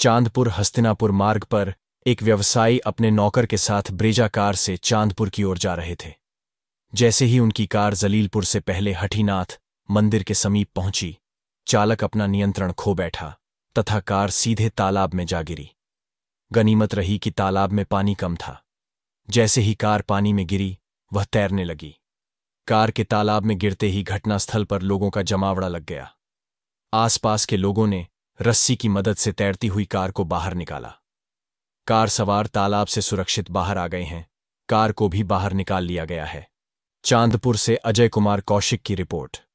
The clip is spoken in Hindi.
चांदपुर हस्तिनापुर मार्ग पर एक व्यवसायी अपने नौकर के साथ ब्रेजा कार से चांदपुर की ओर जा रहे थे जैसे ही उनकी कार जलीलपुर से पहले हठीनाथ मंदिर के समीप पहुंची चालक अपना नियंत्रण खो बैठा तथा कार सीधे तालाब में जा गिरी गनीमत रही कि तालाब में पानी कम था जैसे ही कार पानी में गिरी वह तैरने लगी कार के तालाब में गिरते ही घटनास्थल पर लोगों का जमावड़ा लग गया आसपास के लोगों ने रस्सी की मदद से तैरती हुई कार को बाहर निकाला कार सवार तालाब से सुरक्षित बाहर आ गए हैं कार को भी बाहर निकाल लिया गया है चांदपुर से अजय कुमार कौशिक की रिपोर्ट